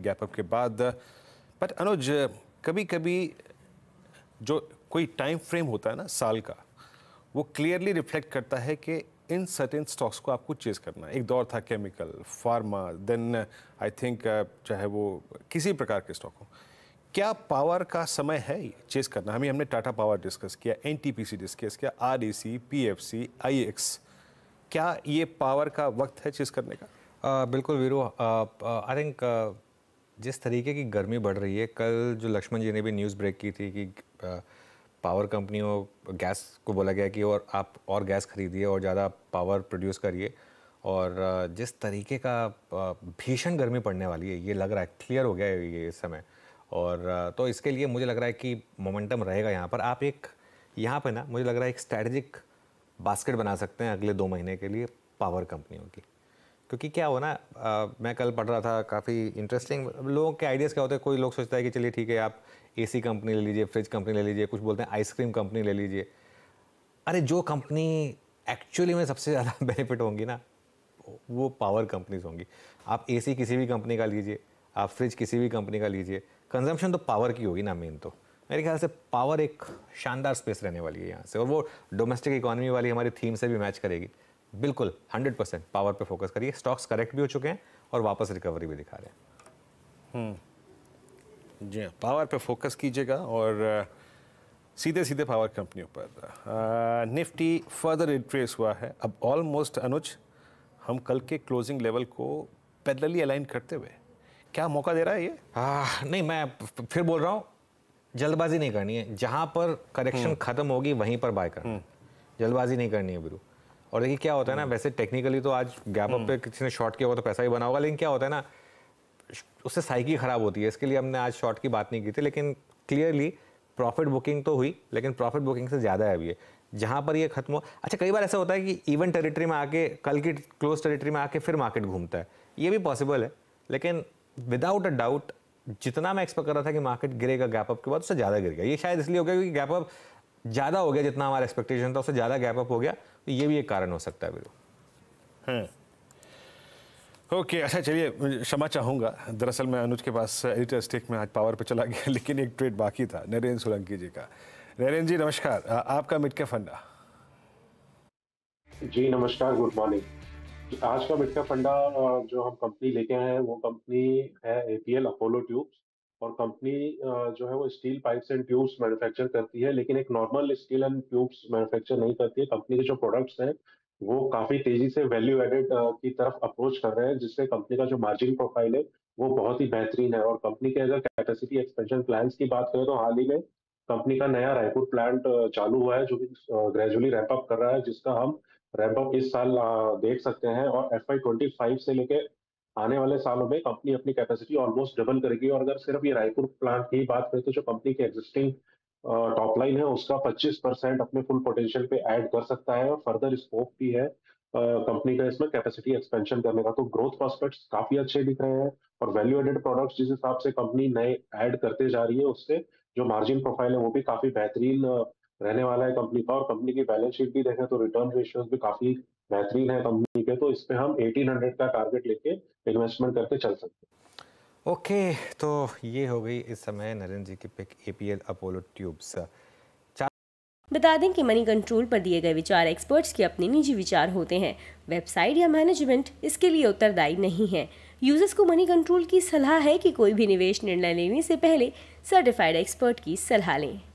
Gap up तो के बाद बट अनुज कभी कभी जो कोई टाइम फ्रेम होता है ना साल का वो क्लियरली रिफ्लेक्ट करता है कि इन सर्टेन स्टॉक्स को आपको चेज करना है एक दौर था chemical pharma then I think चाहे वो किसी प्रकार के स्टॉक हो क्या पावर का समय है चेज करना हमें हमने टाटा पावर डिस्कस किया एन डिस्कस किया R E C P F C I X क्या ये पावर का वक्त है चेज करने का आ, बिल्कुल वीरू आई थिंक जिस तरीके की गर्मी बढ़ रही है कल जो लक्ष्मण जी ने भी न्यूज़ ब्रेक की थी कि पावर कंपनियों गैस को बोला गया कि और आप और गैस खरीदिए और ज़्यादा पावर प्रोड्यूस करिए और जिस तरीके का भीषण गर्मी पड़ने वाली है ये लग रहा है क्लियर हो गया है ये इस समय और तो इसके लिए मुझे लग रहा है कि मोमेंटम रहेगा यहाँ पर आप एक यहाँ पर ना मुझे लग रहा है एक स्ट्रैटेजिक बास्केट बना सकते हैं अगले दो महीने के लिए पावर कंपनियों की क्योंकि क्या हो ना आ, मैं कल पढ़ रहा था काफ़ी इंटरेस्टिंग लोगों के आइडियाज़ क्या होते हैं कोई लोग सोचता है कि चलिए ठीक है आप ए कंपनी ले लीजिए फ्रिज कंपनी ले लीजिए कुछ बोलते हैं आइसक्रीम कंपनी ले लीजिए अरे जो कंपनी एक्चुअली में सबसे ज़्यादा बेनिफिट होंगी ना वो पावर कंपनीज होंगी आप ए किसी भी कंपनी का लीजिए आप फ्रिज किसी भी कंपनी का लीजिए कंजम्पशन तो पावर की होगी ना मेन तो मेरे ख्याल से पावर एक शानदार स्पेस रहने वाली है यहाँ से और वो डोमेस्टिक इकोनॉमी वाली हमारी थीम से भी मैच करेगी बिल्कुल 100 परसेंट पावर पे फोकस करिए स्टॉक्स करेक्ट भी हो चुके हैं और वापस रिकवरी भी दिखा रहे हैं हम्म। जी हाँ पावर पे फोकस कीजिएगा और सीधे सीधे पावर कंपनियों पर निफ्टी फर्दर रिट्रेस हुआ है अब ऑलमोस्ट अनुज हम कल के क्लोजिंग लेवल को पैदलली अलाइन करते हुए क्या मौका दे रहा है ये आ, नहीं मैं फिर बोल रहा हूँ जल्दबाजी नहीं करनी है जहाँ पर करेक्शन हम्म। ख़त्म होगी वहीं पर बाय करना हम्म। जल्दबाजी नहीं करनी है बिरू और देखिए क्या होता है ना हाँ। वैसे टेक्निकली तो आज गैप अप हाँ। पे किसी ने शॉट किया होगा तो पैसा ही बना होगा लेकिन क्या होता है ना उससे साइकी ख़राब होती है इसके लिए हमने आज शॉट की बात नहीं की थी लेकिन क्लियरली प्रॉफिट बुकिंग तो हुई लेकिन प्रॉफिट बुकिंग से ज़्यादा है अभी ये जहाँ पर ये खत्म हो अच्छा कई बार ऐसा होता है कि इवन टेरिटरी में आके कल की क्लोज टेरिटरी में आके फिर मार्केट घूमता है ये भी पॉसिबल है लेकिन विदाउट अ डाउट जितना मैं एक्सपेक्ट कर रहा था कि मार्केट गिरेगा गैप अप के बाद उससे ज़्यादा गिर गया ये शायद इसलिए हो गया क्योंकि गैप अप ज़्यादा हो गया जितना हमारा एक्सपेक्टेशन था उससे ज़्यादा गैप अप हो गया तो ये भी एक कारण हो सकता है हम्म। ओके okay, अच्छा चलिए क्षमा चाहूँगा दरअसल मैं अनुज के पास एडिटर स्टेक में आज पावर पे चला गया लेकिन एक ट्वीट बाकी था नरेंद्र सोलंकी जी का नरेंद्र जी नमस्कार आपका मिटका फंडा जी नमस्कार गुड मॉर्निंग आज का मिटका फंडा जो हम कंपनी लेके आए हैं वो कंपनी है एपीएल अपोलो ट्यूब्स और कंपनी जो है वो steel pipes and tubes manufacture करती है लेकिन एक normal steel and tubes manufacture नहीं करती है कंपनी के जो प्रोडक्ट्स हैं वो काफी तेजी से वैल्यू एडेड की तरफ अप्रोच कर रहे हैं जिससे कंपनी का जो मार्जिन प्रोफाइल है वो बहुत ही बेहतरीन है और कंपनी के अगर कैपेसिटी एक्सपेंशन प्लान की बात करें तो हाल ही में कंपनी का नया रायपुर प्लांट चालू हुआ है जो कि ग्रेजुअली रैपअप अप कर रहा है जिसका हम रैप अप इस साल देख सकते हैं और एफ आई ट्वेंटी फाइव से लेके आने वाले सालों में कंपनी अपनी कैपेसिटी ऑलमोस्ट डबल करेगी और अगर सिर्फ ये रायपुर प्लांट की बात करें तो जो कंपनी के एग्जिस्टिंग टॉप लाइन है उसका 25 परसेंट अपने फुल पोटेंशियल पे ऐड कर सकता है और फर्दर स्कोप भी है कंपनी का इसमें कैपेसिटी एक्सपेंशन करने का तो ग्रोथ प्रॉस्पेक्ट्स काफी अच्छे दिख रहे हैं और वैल्यू एडेड प्रोडक्ट्स जिस हिसाब से कंपनी नए ऐड करते जा रही है उससे जो मार्जिन प्रोफाइल है वो भी काफी बेहतरीन रहने वाला है कंपनी का और कंपनी की बैलेंस शीट भी देखें तो रिटर्न रेशियोज भी काफी बेहतरीन है कंपनी के तो इस पर हम 1800 का टारगेट लेके इन्वेस्टमेंट करके चल सकते हैं ओके okay, तो ये हो गई इस समय नरेंद्र जी की पिक एपीएल अपोलो ट्यूब्स बता दें कि मनी कंट्रोल पर दिए गए विचार एक्सपर्ट्स के अपने निजी विचार होते हैं वेबसाइट या मैनेजमेंट इसके लिए उत्तरदायी नहीं है यूजर्स को मनी कंट्रोल की सलाह है कि कोई भी निवेश निर्णय लेने से पहले सर्टिफाइड एक्सपर्ट की सलाह लें